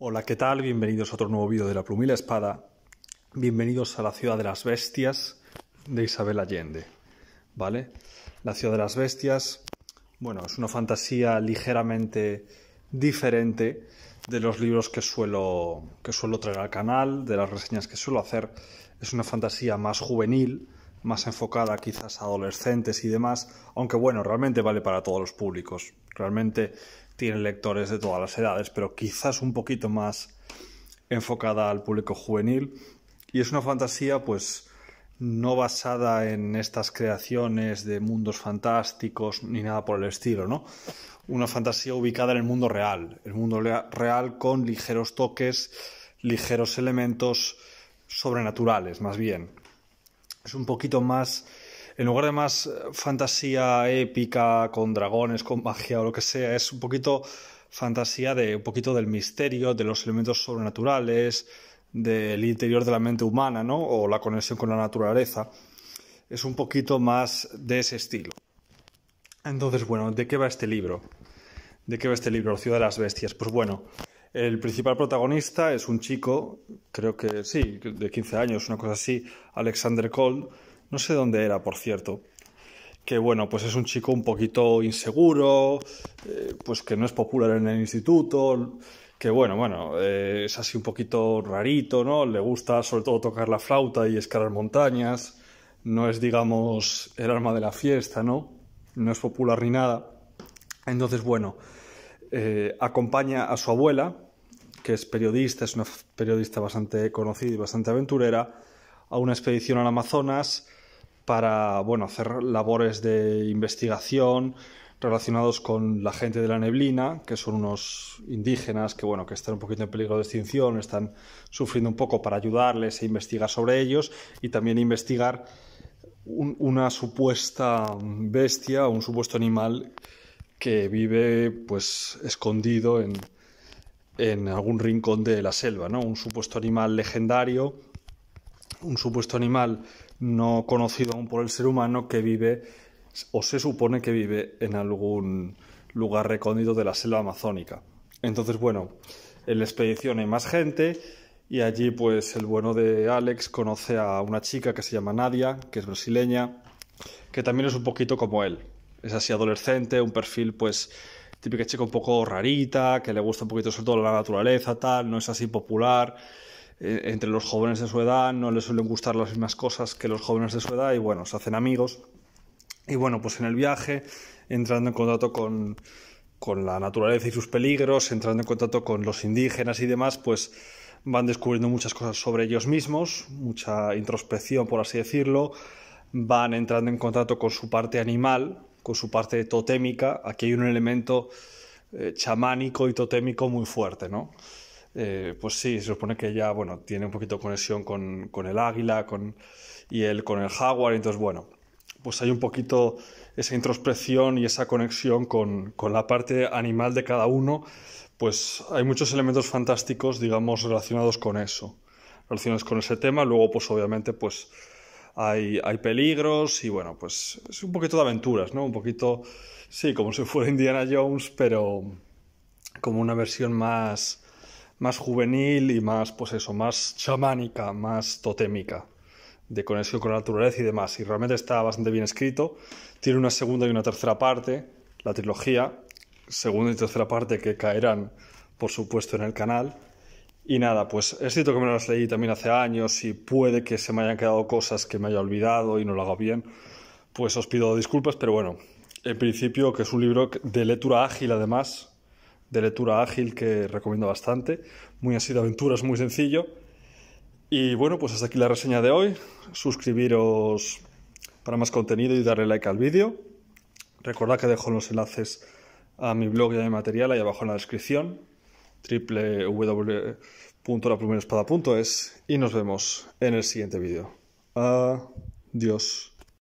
Hola, ¿qué tal? Bienvenidos a otro nuevo vídeo de La Plumila Espada. Bienvenidos a la ciudad de las bestias de Isabel Allende. ¿Vale? La ciudad de las bestias, bueno, es una fantasía ligeramente diferente de los libros que suelo, que suelo traer al canal, de las reseñas que suelo hacer. Es una fantasía más juvenil, más enfocada quizás a adolescentes y demás, aunque bueno, realmente vale para todos los públicos, realmente tiene lectores de todas las edades, pero quizás un poquito más enfocada al público juvenil y es una fantasía pues no basada en estas creaciones de mundos fantásticos ni nada por el estilo, ¿no? Una fantasía ubicada en el mundo real, el mundo real con ligeros toques, ligeros elementos sobrenaturales, más bien. Es un poquito más, en lugar de más eh, fantasía épica con dragones, con magia o lo que sea, es un poquito fantasía de un poquito del misterio, de los elementos sobrenaturales, del interior de la mente humana, ¿no? O la conexión con la naturaleza. Es un poquito más de ese estilo. Entonces, bueno, ¿de qué va este libro? ¿De qué va este libro, Ciudad de las Bestias? Pues bueno, el principal protagonista es un chico, creo que sí, de 15 años, una cosa así, Alexander Cole, no sé dónde era, por cierto, que bueno, pues es un chico un poquito inseguro, eh, pues que no es popular en el instituto, que bueno, bueno, eh, es así un poquito rarito, ¿no? Le gusta sobre todo tocar la flauta y escalar montañas, no es, digamos, el arma de la fiesta, ¿no? No es popular ni nada. Entonces, bueno, eh, acompaña a su abuela, que es periodista, es una periodista bastante conocida y bastante aventurera, a una expedición al Amazonas para bueno, hacer labores de investigación relacionados con la gente de la neblina, que son unos indígenas que bueno, que están un poquito en peligro de extinción, están sufriendo un poco para ayudarles e investigar sobre ellos y también investigar una supuesta bestia, un supuesto animal que vive pues escondido en, en algún rincón de la selva, ¿no? Un supuesto animal legendario, un supuesto animal no conocido aún por el ser humano que vive o se supone que vive en algún lugar recóndito de la selva amazónica. Entonces, bueno, en la expedición hay más gente y allí pues el bueno de Alex conoce a una chica que se llama Nadia, que es brasileña, que también es un poquito como él, es así adolescente, un perfil pues típica chica un poco rarita, que le gusta un poquito sobre todo la naturaleza, tal, no es así popular. Eh, entre los jóvenes de su edad no le suelen gustar las mismas cosas que los jóvenes de su edad y bueno, se hacen amigos. Y bueno, pues en el viaje, entrando en contacto con, con la naturaleza y sus peligros, entrando en contacto con los indígenas y demás, pues van descubriendo muchas cosas sobre ellos mismos, mucha introspección, por así decirlo, van entrando en contacto con su parte animal, con su parte totémica, aquí hay un elemento eh, chamánico y totémico muy fuerte, ¿no? Eh, pues sí, se supone que ya, bueno, tiene un poquito de conexión con, con el águila con, y él con el jaguar, entonces, bueno, pues hay un poquito esa introspección y esa conexión con, con la parte animal de cada uno, pues hay muchos elementos fantásticos, digamos, relacionados con eso, relacionados con ese tema, luego, pues obviamente, pues hay, peligros y bueno, pues es un poquito de aventuras, ¿no? Un poquito, sí, como si fuera Indiana Jones, pero como una versión más, más juvenil y más, pues eso, más chamánica, más totémica, de conexión con la naturaleza y demás. Y realmente está bastante bien escrito. Tiene una segunda y una tercera parte, la trilogía, segunda y tercera parte que caerán, por supuesto, en el canal. Y nada, pues es cierto que me las leí también hace años y puede que se me hayan quedado cosas que me haya olvidado y no lo hago bien. Pues os pido disculpas, pero bueno, en principio que es un libro de lectura ágil además, de lectura ágil que recomiendo bastante, muy así de aventuras, muy sencillo. Y bueno, pues hasta aquí la reseña de hoy. Suscribiros para más contenido y darle like al vídeo. Recordad que dejo los enlaces a mi blog y a mi material ahí abajo en la descripción www.laprimeraespada.es y nos vemos en el siguiente vídeo. Adiós.